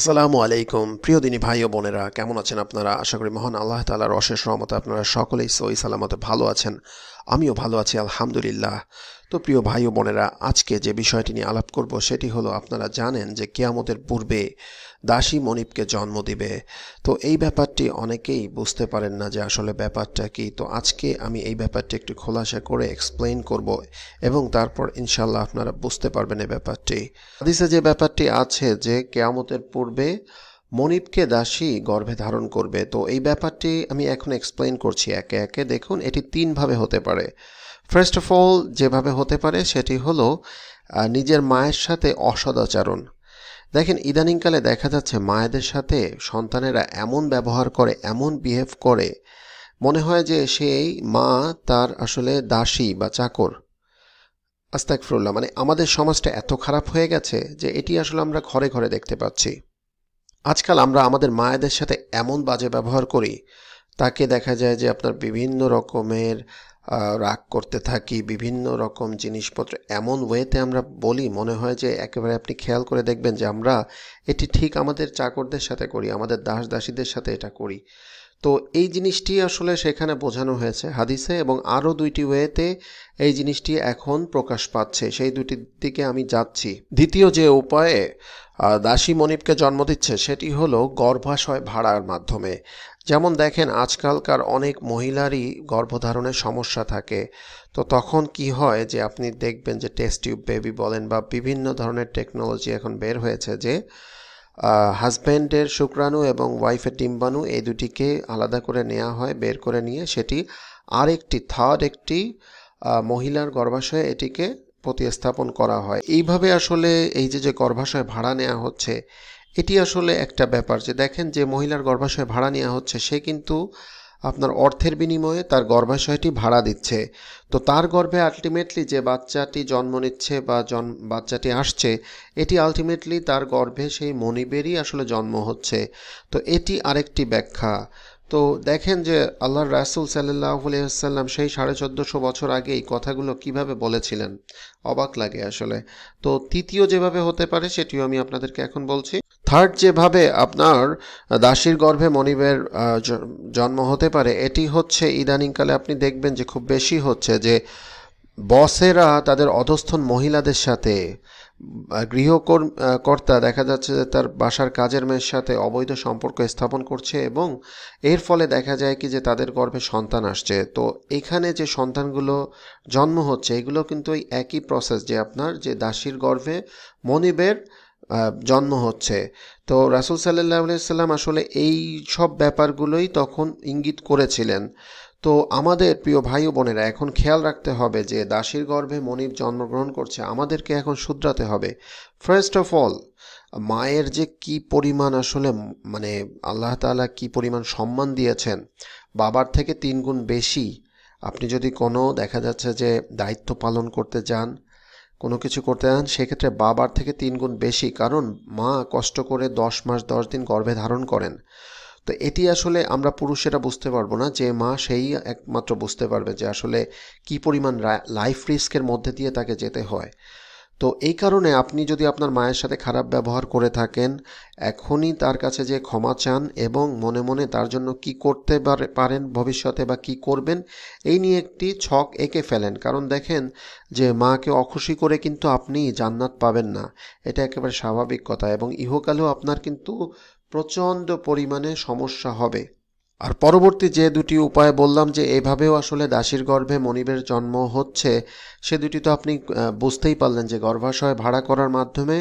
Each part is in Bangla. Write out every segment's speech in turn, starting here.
আসসালামু আলাইকুম প্রিয় দিনী ভাই ও বোনেরা কেমন আছেন আপনারা আশা করি মহান আল্লাহ তালার অশেষ রহমতে আপনারা সকলেই সই সালামতে ভালো আছেন আমিও ভালো আছি আলহামদুলিল্লাহ তো প্রিয় ভাই ও বোনেরা আজকে যে বিষয়টি নিয়ে আলাপ করব সেটি হলো আপনারা জানেন যে কেয়ামতের পূর্বে দাসী মনিপকে জন্ম দিবে তো এই ব্যাপারটি অনেকেই বুঝতে পারেন না যে আসলে ব্যাপারটা কি তো আজকে আমি এই ব্যাপারটি একটু খোলাসা করে এক্সপ্লেন করব এবং তারপর ইনশাল্লাহ আপনারা বুঝতে পারবেন এই ব্যাপারটি হাদিসে যে ব্যাপারটি আছে যে কেয়ামতের পূর্বে মনিপকে দাসী গর্ভে ধারণ করবে তো এই ব্যাপারটি আমি এখন এক্সপ্লেন করছি একে একে দেখুন এটি তিনভাবে হতে পারে ফার্স্ট অফ অল যেভাবে হতে পারে সেটি হলো নিজের মায়ের সাথে অসদাচরণ দেখেন ইদানিংকালে দেখা যাচ্ছে মায়েদের সাথে সন্তানেরা এমন ব্যবহার করে এমন বিহেভ করে মনে হয় যে সেই মা তার আসলে দাসী বা চাকর আস্তাকফরুল্লাহ মানে আমাদের সমাজটা এত খারাপ হয়ে গেছে যে এটি আসলে আমরা ঘরে ঘরে দেখতে পাচ্ছি আজকাল আমরা আমাদের মায়েদের সাথে এমন বাজে ব্যবহার করি তাকে দেখা যায় যে আপনার বিভিন্ন রকমের রাগ করতে থাকি বিভিন্ন রকম জিনিসপত্র এমন ওয়েতে আমরা বলি মনে হয় যে একেবারে আপনি খেয়াল করে দেখবেন যে আমরা এটি ঠিক আমাদের চাকরদের সাথে করি আমাদের দাস দাসীদের সাথে এটা করি তো এই জিনিসটি আসলে সেখানে বোঝানো হয়েছে হাদিসে এবং আরও দুইটি ওয়েতে এই জিনিসটি এখন প্রকাশ পাচ্ছে সেই দুটির দিকে আমি যাচ্ছি দ্বিতীয় যে উপায়ে দাসী মনিবকে জন্ম দিচ্ছে সেটি হলো গর্ভাশয় ভাড়ার মাধ্যমে যেমন দেখেন আজকালকার অনেক মহিলারই গর্ভধারণের সমস্যা থাকে তো তখন কি হয় যে আপনি দেখবেন যে টেস্ট টিউব বেবি বলেন বা বিভিন্ন ধরনের টেকনোলজি এখন বের হয়েছে যে হাজব্যান্ডের শুক্রাণু এবং ওয়াইফের ডিম্বাণু এই দুটিকে আলাদা করে নেওয়া হয় বের করে নিয়ে সেটি আরেকটি থার্ড একটি মহিলার গর্ভাশয়ে এটিকে প্রতিস্থাপন করা হয় এইভাবে আসলে এই যে যে গর্ভাশয় ভাড়া নেওয়া হচ্ছে এটি আসলে একটা ব্যাপার যে দেখেন যে মহিলার গর্ভাশয় ভাড়া নেওয়া হচ্ছে সে কিন্তু আপনার অর্থের বিনিময়ে তার গর্ভাশয়টি ভাড়া দিচ্ছে তো তার গর্ভে আলটিমেটলি যে বাচ্চাটি জন্ম নিচ্ছে বা জন বাচ্চাটি আসছে এটি আলটিমেটলি তার গর্ভে সেই মনিবেরই আসলে জন্ম হচ্ছে তো এটি আরেকটি ব্যাখ্যা তো দেখেন যে আল্লাহ রাসুল সাল্লাহ আলিয়াল্লাম সেই সাড়ে চোদ্দোশো বছর আগে এই কথাগুলো কিভাবে বলেছিলেন অবাক লাগে আসলে তো তৃতীয় যেভাবে হতে পারে সেটিও আমি আপনাদেরকে এখন বলছি থার্ড যেভাবে আপনার দাসীর গর্ভে মনিবের জন্ম হতে পারে এটি হচ্ছে ইদানিংকালে আপনি দেখবেন যে খুব বেশি হচ্ছে যে বসেরা তাদের অধস্থন মহিলাদের সাথে গৃহকর্তা দেখা যাচ্ছে যে তার বাসার কাজের মেয়ের সাথে অবৈধ সম্পর্ক স্থাপন করছে এবং এর ফলে দেখা যায় কি যে তাদের গর্ভে সন্তান আসছে তো এখানে যে সন্তানগুলো জন্ম হচ্ছে এগুলো কিন্তু ওই একই প্রসেস যে আপনার যে দাসীর গর্ভে মনিবের জন্ম হচ্ছে তো রাসুল সাল্লাহ সাল্লাম আসলে এই সব ব্যাপারগুলোই তখন ইঙ্গিত করেছিলেন তো আমাদের প্রিয় ভাই বোনেরা এখন খেয়াল রাখতে হবে যে দাসীর গর্ভে মনির জন্মগ্রহণ করছে আমাদেরকে এখন শুধরাতে হবে ফার্স্ট অফ অল মায়ের যে কি পরিমাণ আসলে মানে আল্লাহ তালা কি পরিমাণ সম্মান দিয়েছেন বাবার থেকে তিন গুণ বেশি আপনি যদি কোনো দেখা যাচ্ছে যে দায়িত্ব পালন করতে যান কোনো কিছু করতে চান সেক্ষেত্রে বাবার থেকে তিন গুণ বেশি কারণ মা কষ্ট করে দশ মাস দশ দিন গর্ভে ধারণ করেন তো এটি আসলে আমরা পুরুষেরা বুঝতে পারবো না যে মা সেই একমাত্র বুঝতে পারবে যে আসলে কি পরিমাণ লাইফ রিস্কের মধ্যে দিয়ে তাকে যেতে হয় তো এই কারণে আপনি যদি আপনার মায়ের সাথে খারাপ ব্যবহার করে থাকেন এখনই তার কাছে যে ক্ষমা চান এবং মনে মনে তার জন্য কি করতে পারেন ভবিষ্যতে বা কি করবেন এই নিয়ে একটি ছক এঁকে ফেলেন কারণ দেখেন যে মাকে অখুশি করে কিন্তু আপনি জান্নাত পাবেন না এটা একেবারে স্বাভাবিক কথা এবং ইহকালেও আপনার কিন্তু প্রচণ্ড পরিমাণে সমস্যা হবে আর পরবর্তী যে দুটি উপায় বললাম যে এভাবেও আসলে দাসীর গর্ভে মনিবের জন্ম হচ্ছে সে দুটি তো আপনি বুঝতেই পারলেন যে গর্ভাশয় ভাড়া করার মাধ্যমে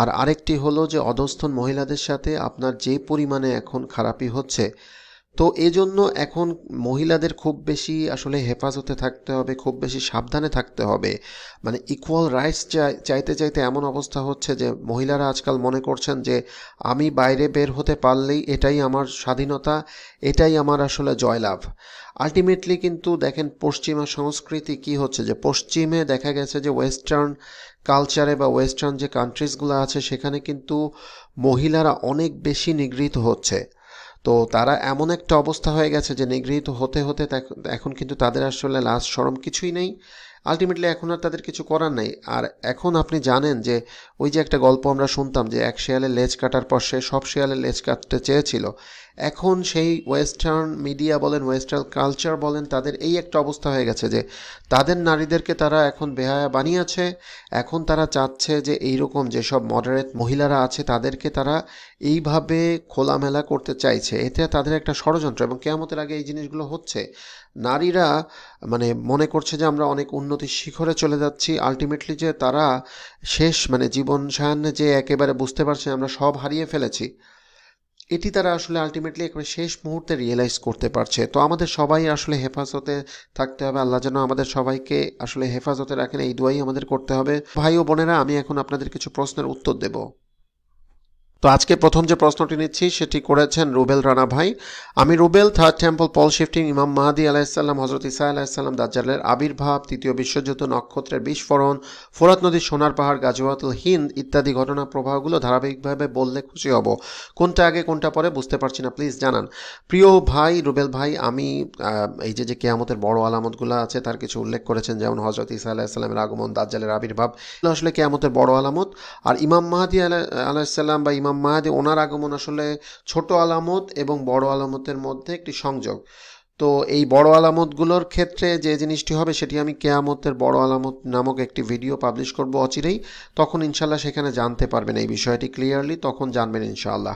আর আরেকটি হলো যে অধস্থন মহিলাদের সাথে আপনার যে পরিমাণে এখন খারাপি হচ্ছে তো এজন্য এখন মহিলাদের খুব বেশি আসলে হেফাজতে থাকতে হবে খুব বেশি সাবধানে থাকতে হবে মানে ইকুয়াল রাইটস চাইতে চাইতে এমন অবস্থা হচ্ছে যে মহিলারা আজকাল মনে করছেন যে আমি বাইরে বের হতে পারলেই এটাই আমার স্বাধীনতা এটাই আমার আসলে জয়লাভ আলটিমেটলি কিন্তু দেখেন পশ্চিমা সংস্কৃতি কি হচ্ছে যে পশ্চিমে দেখা গেছে যে ওয়েস্টার্ন কালচারে বা ওয়েস্টার্ন যে কান্ট্রিজগুলো আছে সেখানে কিন্তু মহিলারা অনেক বেশি নিগৃহীত হচ্ছে তো তারা এমন একটা অবস্থা হয়ে গেছে যে নিগৃহীত হতে হতে এখন কিন্তু তাদের আসলে লাশ সরম কিছুই নেই আলটিমেটলি এখন আর তাদের কিছু করার নেই আর এখন আপনি জানেন যে ওই যে একটা গল্প আমরা শুনতাম যে এক শেয়ালের লেজ কাটার পর সে সব শেয়ালের লেজ কাটতে চেয়েছিল এখন সেই ওয়েস্টার্ন মিডিয়া বলেন ওয়েস্টার্ন কালচার বলেন তাদের এই একটা অবস্থা হয়ে গেছে যে তাদের নারীদেরকে তারা এখন বেহায়া বানিয়েছে এখন তারা চাচ্ছে যে এইরকম যেসব মডারেট মহিলারা আছে তাদেরকে তারা এইভাবে খোলামেলা করতে চাইছে এতে তাদের একটা ষড়যন্ত্র এবং কেমতের আগে এই জিনিসগুলো হচ্ছে নারীরা মানে মনে করছে যে আমরা অনেক উন্নতির শিখরে চলে যাচ্ছি আলটিমেটলি যে তারা শেষ মানে জীবন সায়ান্নে যে একেবারে বুঝতে পারছে আমরা সব হারিয়ে ফেলেছি এটি তারা আসলে আলটিমেটলি একবার শেষ মুহূর্তে রিয়েলাইজ করতে পারছে তো আমাদের সবাই আসলে হেফাজতে থাকতে হবে আল্লাহ যেন আমাদের সবাইকে আসলে হেফাজতে রাখেন এই দোয়াই আমাদের করতে হবে ভাই ও বোনেরা আমি এখন আপনাদের কিছু প্রশ্নের উত্তর দেবো তো আজকে প্রথম যে প্রশ্নটি নিচ্ছি সেটি করেছেন রুবেল রানা ভাই আমি রুবেল থার্ড টেম্পল পল শিফটিং ইমাম মাহাদি আলাহিসাল্লাম হজরত ইসা আলাহিসাল্লাম দাজ্জালের আবির্ভাব তৃতীয় বিশ্বযুদ্ধ নক্ষত্রের বিস্ফোরণ ফোরাত নদীর সোনার পাহাড় গাজওয়াতুল হিন্দ ইত্যাদি ঘটনা প্রবাহগুলো ধারাবাহিকভাবে বললে খুশি হব কোনটা আগে কোনটা পরে বুঝতে পারছি না প্লিজ জানান প্রিয় ভাই রুবেল ভাই আমি এই যে যে কেয়ামতের বড় আলামতগুলো আছে তার কিছু উল্লেখ করেছেন যেমন হজরত ইসা আলাহিসাল্লামের আগমন দাজ্জালের আবির্ভাব আসলে কেয়ামতের বড় আলামত আর ইমাম মাহাদি আলাহ আলাহিসাল্লাম বা ইমাম ইমাম মাহাদি ওনার আগমন আসলে ছোট আলামত এবং বড় আলামতের মধ্যে একটি সংযোগ তো এই বড় আলামতগুলোর ক্ষেত্রে যে জিনিসটি হবে সেটি আমি কেয়ামতের বড় আলামত নামক একটি ভিডিও পাবলিশ করব অচিরেই তখন ইনশাল্লাহ সেখানে জানতে পারবেন এই বিষয়টি ক্লিয়ারলি তখন জানবেন ইনশাআল্লাহ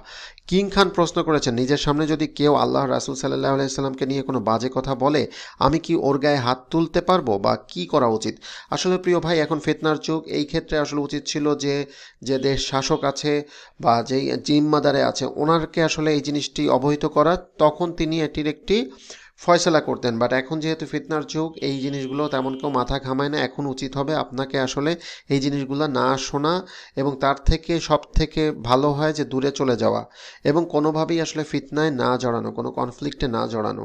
কিং খান প্রশ্ন করেছেন নিজের সামনে যদি কেউ আল্লাহ রাসুল সাল্লাহ আলাইসাল্লামকে নিয়ে কোনো বাজে কথা বলে আমি কি ওর গায়ে হাত তুলতে পারবো বা কি করা উচিত আসলে প্রিয় ভাই এখন ফেতনার চোখ এই ক্ষেত্রে আসলে উচিত ছিল যে যে দেশ শাসক আছে বা যেই জিম্মাদারে আছে ওনারকে আসলে এই জিনিসটি অবহিত করা তখন তিনি এটির একটি ফয়সলা করতেন বাট এখন যেহেতু ফিতনার যুগ এই জিনিসগুলো তেমন কেউ মাথা ঘামায় না এখন উচিত হবে আপনাকে আসলে এই জিনিসগুলো না শোনা এবং তার থেকে সব থেকে ভালো হয় যে দূরে চলে যাওয়া এবং কোনোভাবেই আসলে ফিতনায় না জড়ানো কোনো কনফ্লিক্টে না জড়ানো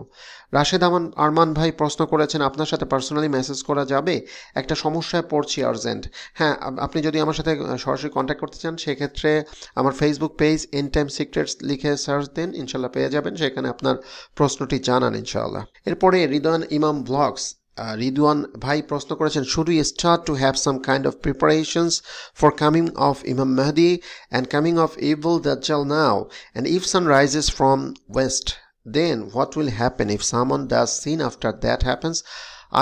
রাশেদ আমান আরমান ভাই প্রশ্ন করেছেন আপনার সাথে পার্সোনালি মেসেজ করা যাবে একটা সমস্যায় পড়ছি আর্জেন্ট হ্যাঁ আপনি যদি আমার সাথে সরাসরি কন্ট্যাক্ট করতে চান সেক্ষেত্রে আমার Facebook page end time secrets লিখে সার্চ দেন ইনশাল্লাহ পেয়ে যাবেন সেখানে আপনার প্রশ্নটি জানান ইনশাল্লাহ ইনশাআল্লাহ এরপরে রিদান ইমাম ব্লগস রিদওয়ান ভাই প্রশ্ন করেছেন should we start to have some kind of preparations for coming of imam Mehdi and coming of evil দাজ্জাল now and if sun rises from west then what will happen if someone does sin after that happens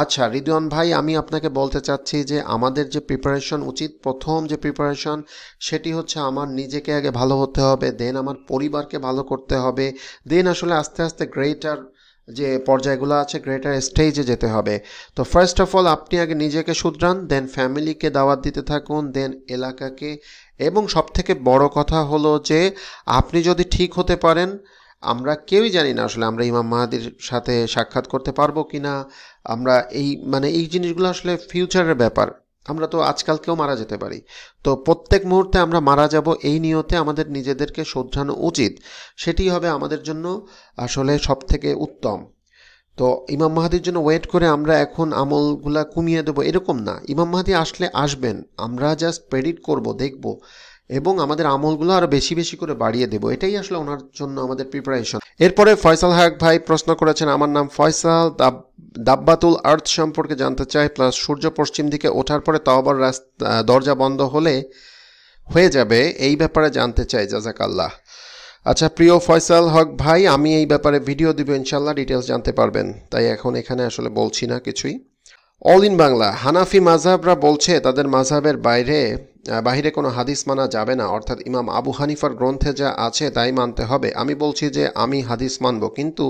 আচ্ছা রিদওয়ান ভাই আমি আপনাকে বলতে চাচ্ছি যে আমাদের যে প্রিপারেশন উচিত প্রথম যে প্রিপারেশন সেটি হচ্ছে আমার নিজেকে আগে ভালো হতে হবে দেন আমার পরিবারকে ভালো করতে হবে দেন আসলে আস্তে আস্তে গ্রেটার যে পর্যায়গুলো আছে গ্রেটার স্টেজে যেতে হবে তো ফার্স্ট অফ অল আপনি আগে নিজেকে শুধরান দেন ফ্যামিলিকে দাওয়াত দিতে থাকুন দেন এলাকাকে এবং সবথেকে বড় কথা হলো যে আপনি যদি ঠিক হতে পারেন আমরা কেউই জানি না আসলে আমরা ইমাম মাহাদির সাথে সাক্ষাৎ করতে পারবো কি না আমরা এই মানে এই জিনিসগুলো আসলে ফিউচারের ব্যাপার আমরা তো আজকালকেও মারা যেতে পারি তো প্রত্যেক মুহূর্তে আমরা মারা যাব এই নিয়তে আমাদের নিজেদেরকে শোধরানো উচিত সেটি হবে আমাদের জন্য আসলে সব থেকে উত্তম তো ইমাম মাহাদির জন্য ওয়েট করে আমরা এখন আমলগুলা কমিয়ে দেবো এরকম না ইমাম মাহাদি আসলে আসবেন আমরা জাস্ট প্রেডিট করব দেখব এবং আমাদের আমলগুলো আরও বেশি বেশি করে বাড়িয়ে দেব এটাই আসলে ওনার জন্য আমাদের প্রিপারেশন এরপরে ফয়সাল হায়ক ভাই প্রশ্ন করেছেন আমার নাম ফয়সাল দাব্বাতুল আর্থ সম্পর্কে জানতে চাই প্লাস সূর্য পশ্চিম দিকে ওঠার পরে তাওবার রাস্তা দরজা বন্ধ হলে হয়ে যাবে এই ব্যাপারে জানতে চাই জাজাকাল্লাহ আচ্ছা প্রিয় ফয়সাল হক ভাই আমি এই ব্যাপারে ভিডিও দিব ইনশাল্লাহ ডিটেলস জানতে পারবেন তাই এখন এখানে আসলে বলছি না কিছুই অল ইন বাংলা হানাফি মাজহাবরা বলছে তাদের মাঝহাবের বাইরে বাহিরে কোনো হাদিস মানা যাবে না অর্থাৎ ইমাম আবু হানিফার গ্রন্থে যা আছে তাই মানতে হবে আমি বলছি যে আমি হাদিস মানব কিন্তু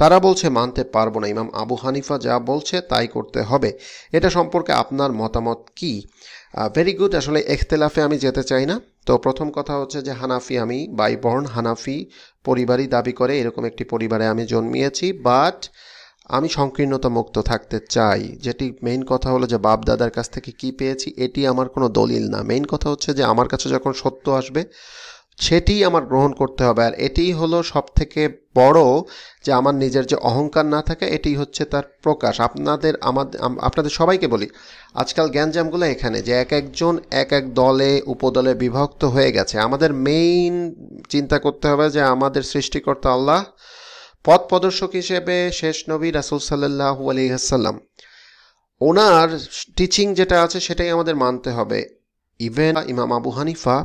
তারা বলছে মানতে পারবো না ইমাম আবু হানিফা যা বলছে তাই করতে হবে এটা সম্পর্কে আপনার মতামত কি ভেরি গুড আসলে এখতেলাফে আমি যেতে চাই না তো প্রথম কথা হচ্ছে যে হানাফি আমি বাই বর্ন হানাফি পরিবারই দাবি করে এরকম একটি পরিবারে আমি জন্মিয়েছি বাট আমি সংকীর্ণতা মুক্ত থাকতে চাই যেটি মেইন কথা হলো যে বাপ দাদার কাছ থেকে কি পেয়েছি এটি আমার কোনো দলিল না মেইন কথা হচ্ছে যে আমার কাছে যখন সত্য আসবে সেটি আমার গ্রহণ করতে হবে আর এটিই হলো সব থেকে বড় যে আমার নিজের যে অহংকার না থাকে এটি হচ্ছে তার প্রকাশ আপনাদের আমাদের আপনাদের সবাইকে বলি আজকাল জ্ঞানজামগুলো এখানে যে এক একজন এক এক দলে উপদলে বিভক্ত হয়ে গেছে আমাদের মেইন চিন্তা করতে হবে যে আমাদের সৃষ্টিকর্তা আল্লাহ পথ প্রদর্শক হিসেবে শেষ নবী রাসুল সাল্লাহ আলহিহাসাল্লাম ওনার টিচিং যেটা আছে সেটাই আমাদের মানতে হবে ইভেন ইমাম আবু হানিফা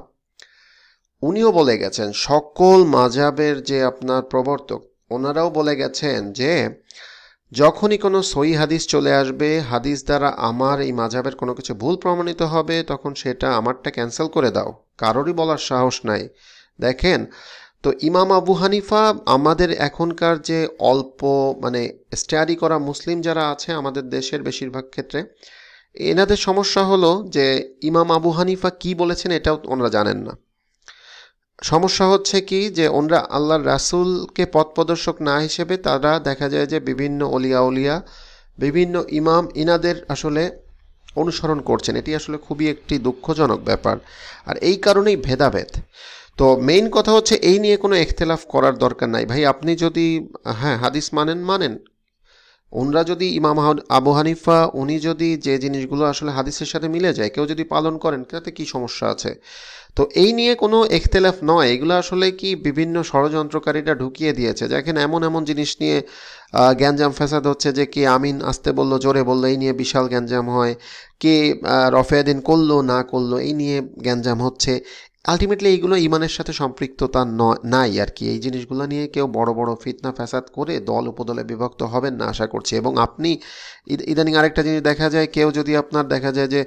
উনিও বলে গেছেন সকল মাঝাবের যে আপনার প্রবর্তক ওনারাও বলে গেছেন যে যখনই কোনো সই হাদিস চলে আসবে হাদিস দ্বারা আমার এই মাঝাবের কোনো কিছু ভুল প্রমাণিত হবে তখন সেটা আমারটা ক্যান্সেল করে দাও কারোরই বলার সাহস নাই দেখেন তো ইমাম আবু হানিফা আমাদের এখনকার যে অল্প মানে স্টাডি করা মুসলিম যারা আছে আমাদের দেশের বেশিরভাগ ক্ষেত্রে এনাদের সমস্যা হলো যে ইমাম আবু হানিফা কি বলেছেন এটাও ওনারা জানেন না সমস্যা হচ্ছে কি যে ওনরা আল্লাহর রাসুলকে পথ প্রদর্শক না হিসেবে তারা দেখা যায় যে বিভিন্ন অলিয়া উলিয়া বিভিন্ন ইমাম ইনাদের আসলে অনুসরণ করছেন এটি আসলে খুবই একটি দুঃখজনক ব্যাপার আর এই কারণেই ভেদাভেদ তো মেইন কথা হচ্ছে এই নিয়ে কোনো এখতেলাফ করার দরকার নাই ভাই আপনি যদি হ্যাঁ হাদিস মানেন মানেন ওনরা যদি ইমাম আবু হানিফা উনি যদি যে জিনিসগুলো আসলে হাদিসের সাথে মিলে যায় কেউ যদি পালন করেন তাতে কি সমস্যা আছে তো এই নিয়ে কোনো এখতেলাফ নয় এগুলো আসলে কি বিভিন্ন ষড়যন্ত্রকারীরা ঢুকিয়ে দিয়েছে দেখেন এমন এমন জিনিস নিয়ে গ্যাঞ্জাম ফ্যাসাদ হচ্ছে যে কে আমিন আসতে বলল জোরে বললো এই নিয়ে বিশাল গ্যাঞ্জাম হয় কে রফেয়াদিন করলো না করলো এই নিয়ে গ্যাঞ্জাম হচ্ছে আলটিমেটলি এইগুলো ইমানের সাথে সম্পৃক্ততা নাই আর কি এই জিনিসগুলো নিয়ে কেউ বড় বড় ফিতনা ফ্যাসাদ করে দল উপদলে বিভক্ত হবেন না আশা করছি এবং আপনি ইদানিং আরেকটা জিনিস দেখা যায় কেউ যদি আপনার দেখা যায় যে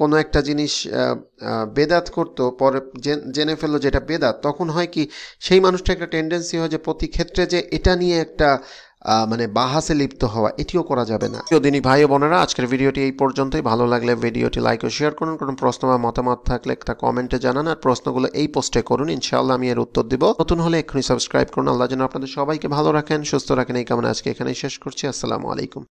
কোনো একটা জিনিস বেদাত করতো পরে জেনে ফেললো যেটা বেদাত তখন হয় কি সেই মানুষটা একটা টেন্ডেন্সি হয় যে প্রতি ক্ষেত্রে যে এটা নিয়ে একটা মানে বাহাসে লিপ্ত হওয়া এটিও করা যাবে না দিনই ভাই বোনেরা আজকের ভিডিওটি এই পর্যন্তই ভালো লাগলে ভিডিওটি লাইক ও শেয়ার করুন কোনো প্রশ্ন বা মতামত থাকলে তা কমেন্টে জানান আর প্রশ্নগুলো এই পোস্টে করুন ইনশাআল্লাহ আমি এর উত্তর দিব নতুন হলে এখনই সাবস্ক্রাইব করুন আল্লাহ যেন আপনাদের সবাইকে ভালো রাখেন সুস্থ রাখেন এই কামনা আজকে এখানেই শেষ করছি আসসালামু আলাইকুম